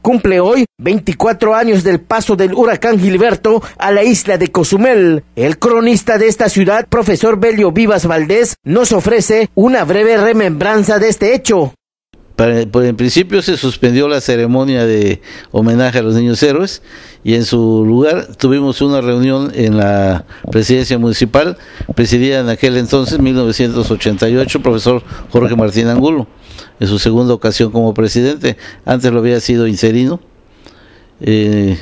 cumple hoy 24 años del paso del huracán Gilberto a la isla de Cozumel. El cronista de esta ciudad, profesor Belio Vivas Valdés, nos ofrece una breve remembranza de este hecho por en principio se suspendió la ceremonia de homenaje a los niños héroes y en su lugar tuvimos una reunión en la presidencia municipal, presidida en aquel entonces, 1988, profesor Jorge Martín Angulo, en su segunda ocasión como presidente, antes lo había sido Inserino, eh,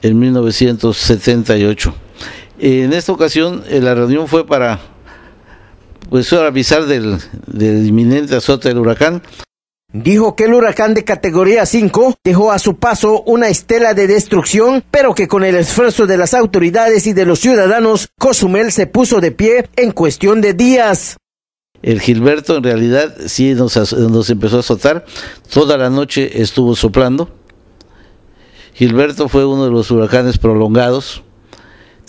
en 1978. En esta ocasión eh, la reunión fue para pues a avisar del, inminente azote del huracán. Dijo que el huracán de categoría 5 dejó a su paso una estela de destrucción, pero que con el esfuerzo de las autoridades y de los ciudadanos, Cozumel se puso de pie en cuestión de días. El Gilberto en realidad sí nos, nos empezó a azotar, toda la noche estuvo soplando. Gilberto fue uno de los huracanes prolongados,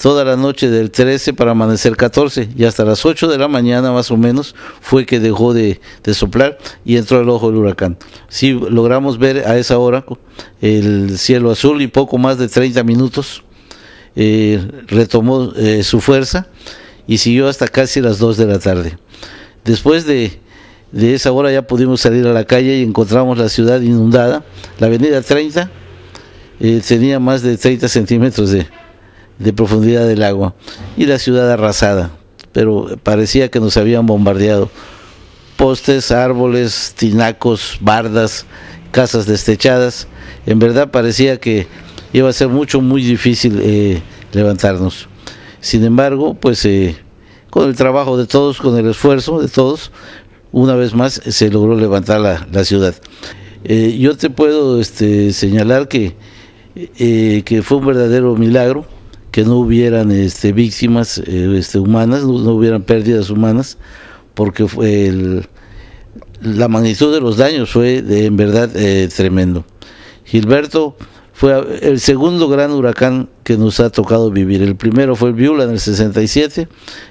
toda la noche del 13 para amanecer 14 y hasta las 8 de la mañana más o menos fue que dejó de, soplar y entró el ojo del huracán. Si logramos ver a esa hora el cielo azul y poco más de 30 minutos eh, retomó eh, su fuerza y siguió hasta casi las 2 de la tarde. Después de, esa hora ya pudimos salir a la calle y encontramos la ciudad inundada. La avenida 30 eh, tenía más de 30 centímetros de, de profundidad del agua y la ciudad arrasada, pero parecía que nos habían bombardeado. Postes, árboles, tinacos, bardas, casas destechadas. En verdad parecía que iba a ser mucho, muy difícil eh, levantarnos. Sin embargo, pues eh, con el trabajo de todos, con el esfuerzo de todos, una vez más se logró levantar la, ciudad. Eh, yo te puedo este, señalar que, que fue un verdadero milagro que no hubieran este, víctimas eh, este, humanas, no, hubieran pérdidas humanas, porque la magnitud de los daños fue en verdad eh, tremendo. Gilberto fue el segundo gran huracán que nos ha tocado vivir. El primero fue el Viula en el 67,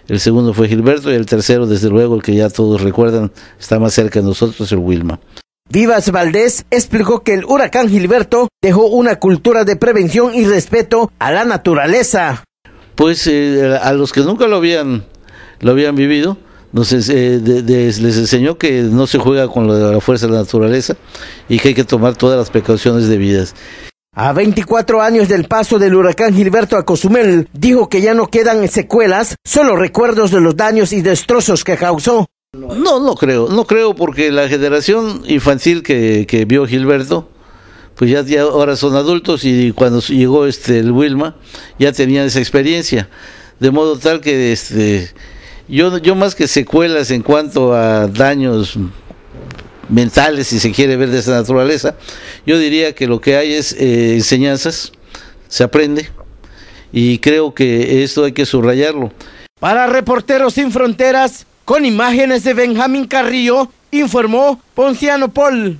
el segundo fue Gilberto y el tercero, desde luego, el que ya todos recuerdan, está más cerca de nosotros, el Wilma. Vivas Valdés explicó que el huracán Gilberto dejó una cultura de prevención y respeto a la naturaleza. Pues eh, a los que nunca lo habían, lo habían vivido, eh, les enseñó que no se juega con la, la fuerza de la naturaleza y que hay que tomar todas las precauciones debidas. A 24 años del paso del huracán Gilberto a Cozumel, dijo que ya no quedan secuelas, solo recuerdos de los daños y destrozos que causó. No, no creo, no creo porque la generación infantil que, vio Gilberto, pues ya, ahora son adultos y cuando llegó este el Wilma ya tenían esa experiencia. De modo tal que este yo, yo más que secuelas en cuanto a daños mentales, si se quiere ver de esa naturaleza, yo diría que lo que hay es eh, enseñanzas, se aprende y creo que esto hay que subrayarlo. Para Reporteros Sin Fronteras, con imágenes de Benjamín Carrillo, informó Ponciano Paul.